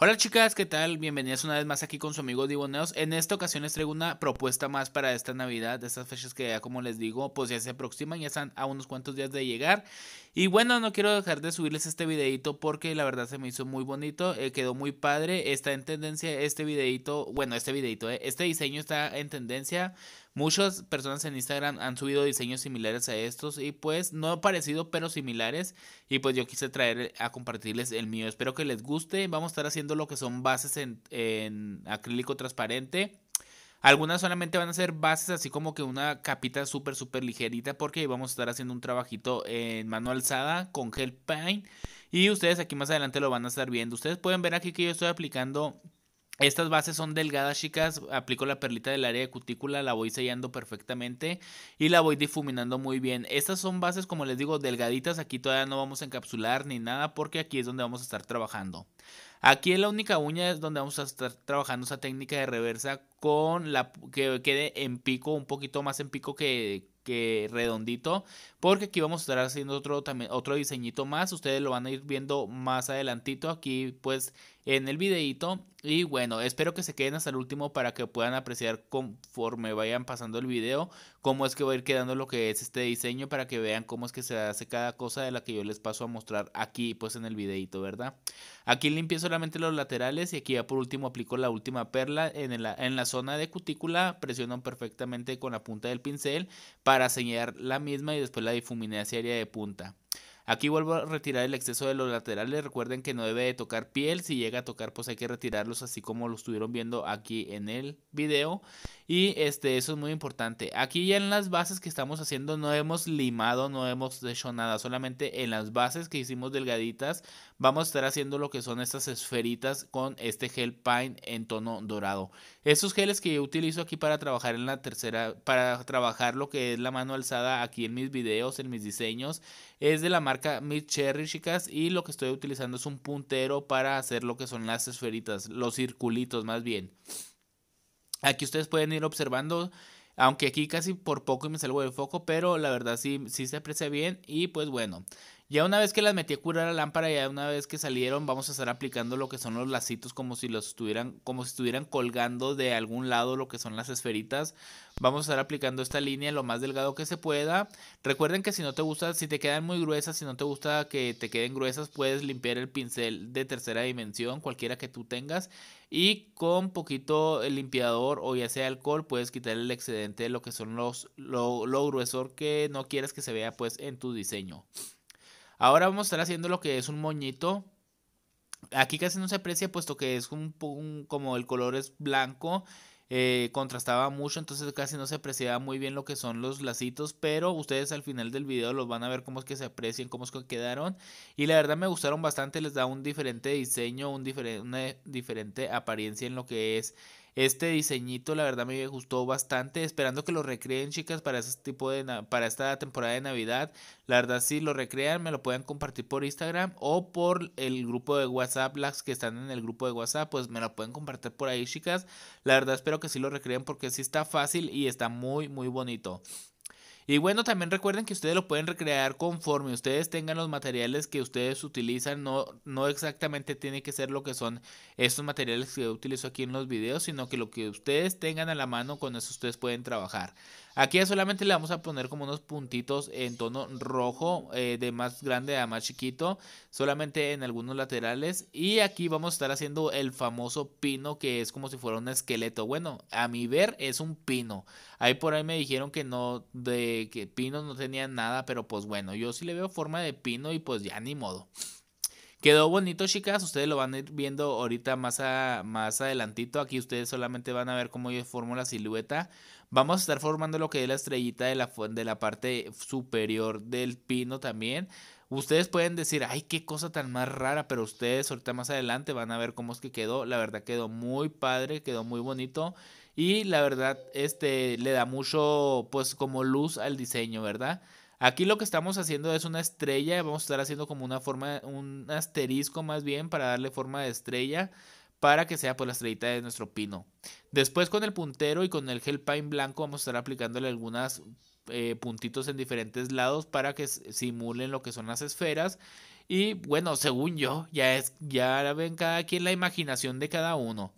Hola chicas, ¿qué tal? Bienvenidas una vez más aquí con su amigo Diboneos. En esta ocasión les traigo una propuesta más para esta Navidad, de estas fechas que ya como les digo, pues ya se aproximan, ya están a unos cuantos días de llegar. Y bueno, no quiero dejar de subirles este videito porque la verdad se me hizo muy bonito, eh, quedó muy padre, está en tendencia este videito, bueno, este videito, eh, este diseño está en tendencia Muchas personas en Instagram han subido diseños similares a estos y pues no parecido pero similares y pues yo quise traer a compartirles el mío. Espero que les guste. Vamos a estar haciendo lo que son bases en, acrílico transparente. Algunas solamente van a ser bases así como que una capita súper súper ligerita porque vamos a estar haciendo un trabajito en mano alzada con gel paint y ustedes aquí más adelante lo van a estar viendo. Ustedes pueden ver aquí que yo estoy aplicando estas bases son delgadas, chicas. Aplico la perlita del área de cutícula, la voy sellando perfectamente y la voy difuminando muy bien. Estas son bases, como les digo, delgaditas. Aquí todavía no vamos a encapsular ni nada porque aquí es donde vamos a estar trabajando. Aquí en la única uña es donde vamos a estar trabajando esa técnica de reversa con la que quede en pico, un poquito más en pico que, redondito, porque aquí vamos a estar haciendo otro, también, otro diseñito más, ustedes lo van a ir viendo más adelantito aquí pues en el videito y bueno, espero que se queden hasta el último para que puedan apreciar conforme vayan pasando el video cómo es que va a ir quedando lo que es este diseño para que vean cómo es que se hace cada cosa de la que yo les paso a mostrar aquí pues en el videito, ¿verdad? Aquí limpié solamente los laterales y aquí ya por último aplico la última perla en la, en la zona de cutícula, presionan perfectamente con la punta del pincel para para señalar la misma y después la difuminé hacia área de punta. Aquí vuelvo a retirar el exceso de los laterales. Recuerden que no debe de tocar piel. Si llega a tocar, pues hay que retirarlos así como lo estuvieron viendo aquí en el video. Y este, eso es muy importante. Aquí ya en las bases que estamos haciendo no hemos limado, no hemos hecho nada. Solamente en las bases que hicimos delgaditas vamos a estar haciendo lo que son estas esferitas con este gel pine en tono dorado. Estos geles que yo utilizo aquí para trabajar en la tercera, para trabajar lo que es la mano alzada aquí en mis videos, en mis diseños, es de la marca Mid Cherry, chicas, y lo que estoy utilizando es un puntero para hacer lo que son las esferitas, los circulitos más bien. Aquí ustedes pueden ir observando aunque aquí casi por poco me salgo de foco, pero la verdad sí, sí se aprecia bien y pues bueno, ya una vez que las metí a curar la lámpara, ya una vez que salieron, vamos a estar aplicando lo que son los lacitos como si los estuvieran, como si estuvieran colgando de algún lado lo que son las esferitas. Vamos a estar aplicando esta línea lo más delgado que se pueda. Recuerden que si no te gusta, si te quedan muy gruesas, si no te gusta que te queden gruesas, puedes limpiar el pincel de tercera dimensión, cualquiera que tú tengas. Y con poquito limpiador o ya sea alcohol, puedes quitar el excedente de lo que son los, lo, lo gruesor que no quieres que se vea pues en tu diseño. Ahora vamos a estar haciendo lo que es un moñito. Aquí casi no se aprecia puesto que es un, como el color es blanco. Eh, contrastaba mucho, entonces casi no se apreciaba muy bien lo que son los lacitos, pero ustedes al final del video los van a ver cómo es que se aprecian, cómo es que quedaron. Y la verdad me gustaron bastante, les da un diferente diseño, un una diferente apariencia en lo que es este diseñito, la verdad, me gustó bastante. Esperando que lo recreen, chicas, para ese tipo de para esta temporada de Navidad. La verdad, si lo recrean, me lo pueden compartir por Instagram o por el grupo de WhatsApp. Las que están en el grupo de WhatsApp, pues me lo pueden compartir por ahí, chicas. La verdad, espero que sí lo recreen porque sí está fácil y está muy, muy bonito. Y bueno, también recuerden que ustedes lo pueden recrear conforme ustedes tengan los materiales que ustedes utilizan. No, no exactamente tiene que ser lo que son estos materiales que yo utilizo aquí en los videos, sino que lo que ustedes tengan a la mano, con eso ustedes pueden trabajar. Aquí solamente le vamos a poner como unos puntitos en tono rojo, eh, de más grande a más chiquito, solamente en algunos laterales. Y aquí vamos a estar haciendo el famoso pino que es como si fuera un esqueleto. Bueno, a mi ver es un pino. Ahí por ahí me dijeron que no, de que pino no tenía nada, pero pues bueno, yo sí le veo forma de pino y pues ya ni modo. Quedó bonito, chicas. Ustedes lo van a ir viendo ahorita más, más adelantito. Aquí ustedes solamente van a ver cómo yo formo la silueta. Vamos a estar formando lo que es la estrellita de la, de la parte superior del pino también. Ustedes pueden decir, ay, qué cosa tan más rara, pero ustedes ahorita más adelante van a ver cómo es que quedó. La verdad quedó muy padre, quedó muy bonito. Y la verdad, este, le da mucho, pues, como luz al diseño, ¿verdad? Aquí lo que estamos haciendo es una estrella, vamos a estar haciendo como una forma, un asterisco más bien para darle forma de estrella para que sea por pues, la estrellita de nuestro pino. Después con el puntero y con el gel pine blanco vamos a estar aplicándole algunas eh, puntitos en diferentes lados para que simulen lo que son las esferas. Y bueno, según yo, ya es, ya ven cada quien la imaginación de cada uno.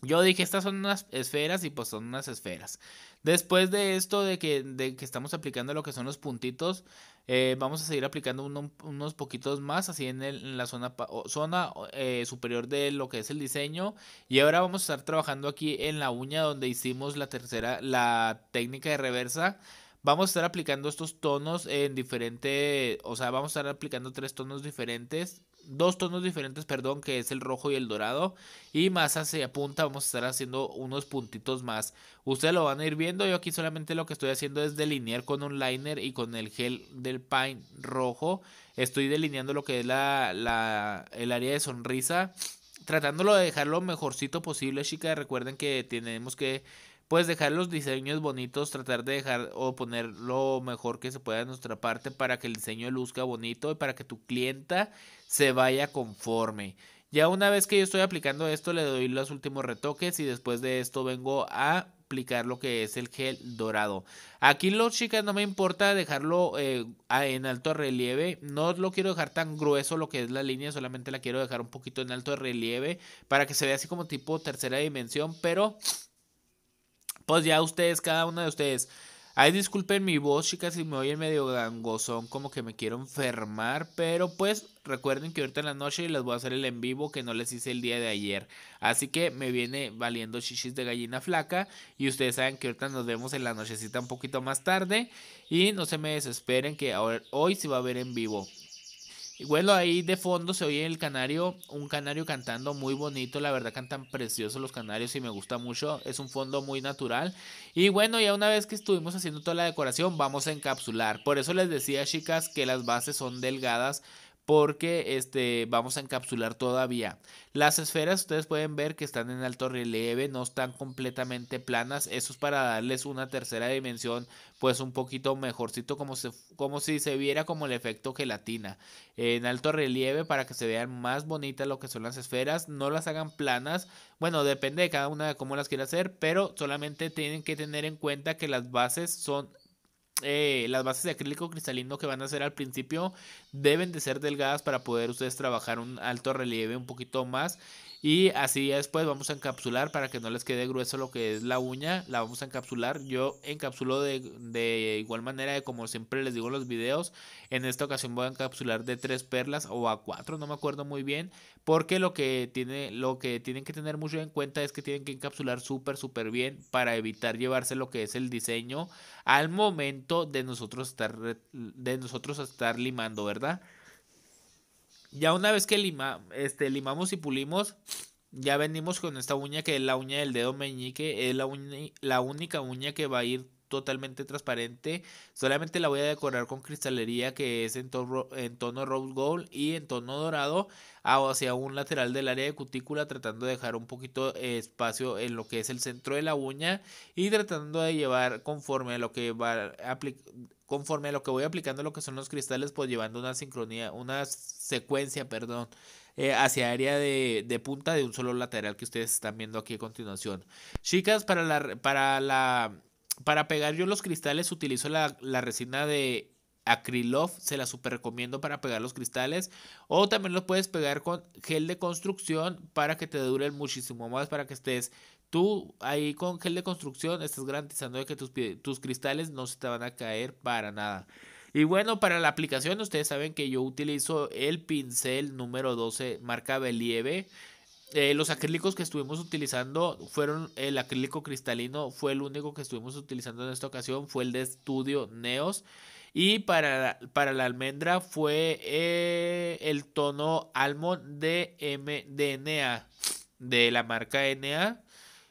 Yo dije, estas son unas esferas y pues son unas esferas. Después de esto, de que, que estamos aplicando lo que son los puntitos, eh, vamos a seguir aplicando unos poquitos más, así en, la zona, zona eh, superior de lo que es el diseño. Y ahora vamos a estar trabajando aquí en la uña donde hicimos la tercera, la técnica de reversa. Vamos a estar aplicando estos tonos en diferente, o sea, vamos a estar aplicando tres tonos diferentes dos tonos diferentes, perdón, que es el rojo y el dorado. Y más hacia punta vamos a estar haciendo unos puntitos más. Ustedes lo van a ir viendo. Yo aquí solamente lo que estoy haciendo es delinear con un liner y con el gel del Pine rojo. Estoy delineando lo que es la, la, el área de sonrisa. Tratándolo de dejar lo mejorcito posible, chicas. Recuerden que tenemos que pues dejar los diseños bonitos, tratar de dejar o poner lo mejor que se pueda en nuestra parte para que el diseño luzca bonito y para que tu clienta se vaya conforme. Ya una vez que yo estoy aplicando esto, le doy los últimos retoques y después de esto vengo a aplicar lo que es el gel dorado. Aquí los chicas no me importa dejarlo eh, en alto relieve, no lo quiero dejar tan grueso lo que es la línea, solamente la quiero dejar un poquito en alto relieve para que se vea así como tipo tercera dimensión, pero pues ya ustedes, cada uno de ustedes. Ay, disculpen mi voz, chicas, si me oyen medio gangosón, como que me quiero enfermar, pero pues recuerden que ahorita en la noche les voy a hacer el en vivo que no les hice el día de ayer. Así que me viene valiendo chichis de gallina flaca y ustedes saben que ahorita nos vemos en la nochecita un poquito más tarde y no se me desesperen que ahora, hoy sí va a ver en vivo. Y bueno, ahí de fondo se oye el canario, un canario cantando muy bonito, la verdad cantan preciosos los canarios y me gusta mucho, es un fondo muy natural. Y bueno, ya una vez que estuvimos haciendo toda la decoración, vamos a encapsular. Por eso les decía, chicas, que las bases son delgadas porque este, vamos a encapsular todavía. Las esferas ustedes pueden ver que están en alto relieve, no están completamente planas. Eso es para darles una tercera dimensión, pues un poquito mejorcito, como, como si se viera como el efecto gelatina. En alto relieve para que se vean más bonitas lo que son las esferas. No las hagan planas. Bueno, depende de cada una de cómo las quiera hacer, pero solamente tienen que tener en cuenta que las bases son eh, las bases de acrílico cristalino que van a hacer al principio deben de ser delgadas para poder ustedes trabajar un alto relieve un poquito más y así después vamos a encapsular para que no les quede grueso lo que es la uña. La vamos a encapsular. Yo encapsulo de, igual manera de como siempre les digo en los videos. En esta ocasión voy a encapsular de tres perlas o a cuatro, no me acuerdo muy bien. Porque lo que, tiene, lo que tienen que tener mucho en cuenta es que tienen que encapsular súper, súper bien para evitar llevarse lo que es el diseño al momento de nosotros estar, de nosotros estar limando, ¿verdad? Ya una vez que este, limamos y pulimos, ya venimos con esta uña que es la uña del dedo meñique. Es la, la única uña que va a ir totalmente transparente. Solamente la voy a decorar con cristalería que es en, tono, en tono rose gold y en tono dorado hacia ah, un lateral del área de cutícula tratando de dejar un poquito eh, espacio en lo que es el centro de la uña y tratando de llevar conforme a lo que va conforme a lo que voy aplicando lo que son los cristales pues llevando una sincronía una secuencia perdón eh, hacia área de, de, punta de un solo lateral que ustedes están viendo aquí a continuación chicas para la para la para pegar yo los cristales utilizo la, resina de Acrylof, se la super recomiendo para pegar los cristales. O también lo puedes pegar con gel de construcción para que te dure muchísimo más, para que estés tú ahí con gel de construcción, estás garantizando que tus, tus cristales no se te van a caer para nada. Y bueno, para la aplicación ustedes saben que yo utilizo el pincel número 12 marca Believe eh, los acrílicos que estuvimos utilizando fueron el acrílico cristalino, fue el único que estuvimos utilizando en esta ocasión, fue el de estudio Neos. Y para, para la almendra fue eh, el tono Almond de MDNA, de la marca NA.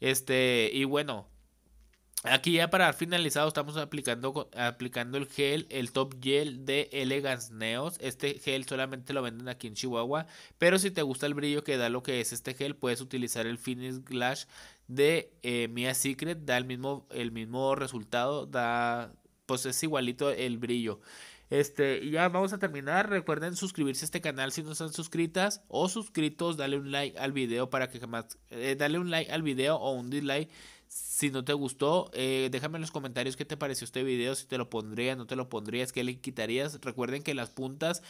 Este, y bueno, Aquí ya para finalizado estamos aplicando, aplicando el gel, el top gel de Elegance Neos. Este gel solamente lo venden aquí en Chihuahua, pero si te gusta el brillo que da lo que es este gel, puedes utilizar el Finish Glash de eh, Mia Secret, da el mismo, el mismo resultado, da, pues es igualito el brillo. Este, ya vamos a terminar. Recuerden suscribirse a este canal si no están suscritas o suscritos. Dale un like al video para que jamás. Eh, dale un like al video o un dislike si no te gustó, eh, déjame en los comentarios qué te pareció este video, si te lo pondría, no te lo pondrías, qué le quitarías. Recuerden que las puntas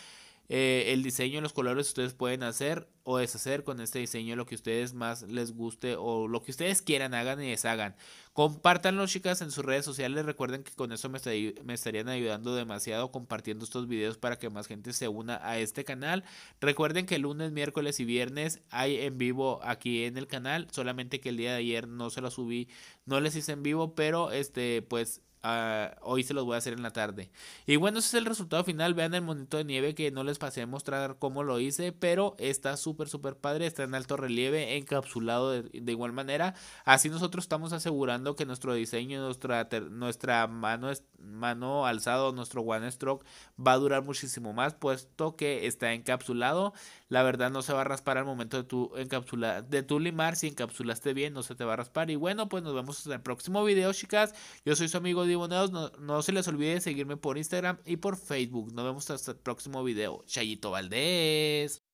eh, el diseño, los colores ustedes pueden hacer o deshacer con este diseño lo que ustedes más les guste o lo que ustedes quieran, hagan y deshagan. Compártanlo chicas en sus redes sociales, recuerden que con eso me, me estarían ayudando demasiado compartiendo estos videos para que más gente se una a este canal. Recuerden que lunes, miércoles y viernes hay en vivo aquí en el canal, solamente que el día de ayer no se lo subí, no les hice en vivo, pero este pues Ah, hoy se los voy a hacer en la tarde. Y bueno, ese es el resultado final. Vean el monito de nieve que no les pasé a mostrar cómo lo hice, pero está súper, súper padre. Está en alto relieve, encapsulado de, igual manera. Así nosotros estamos asegurando que nuestro diseño, nuestra, nuestra mano, mano alzado, nuestro one stroke va a durar muchísimo más, puesto que está encapsulado. La verdad no se va a raspar al momento de tu, encapsula, de tu limar. Si encapsulaste bien, no se te va a raspar. Y bueno, pues nos vemos en el próximo video, chicas. Yo soy su amigo no, no se les olvide seguirme por Instagram y por Facebook. Nos vemos hasta el próximo video. Chayito Valdés.